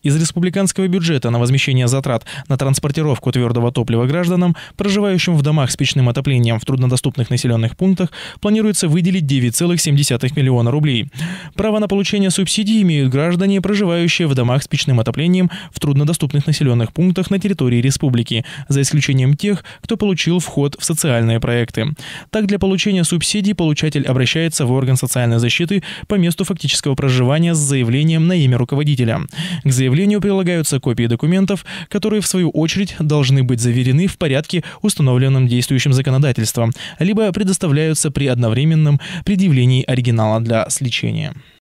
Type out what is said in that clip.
Из республиканского бюджета на возмещение затрат на транспортировку твердого топлива гражданам, проживающим в домах с печным отоплением в труднодоступных населенных пунктах, планируется выделить 9,7 миллиона рублей. Право на получение субсидий имеют граждане, проживающие в домах с печным отоплением в труднодоступных населенных пунктах на территории республики, за исключением тех, кто получил вход в социальные проекты. Так, для получения субсидий получатель обращается в орган социальной защиты по месту фактического проживания с заявлением на имя руководителя. К заявлению заявлению прилагаются копии документов, которые, в свою очередь, должны быть заверены в порядке, установленном действующим законодательством, либо предоставляются при одновременном предъявлении оригинала для сличения.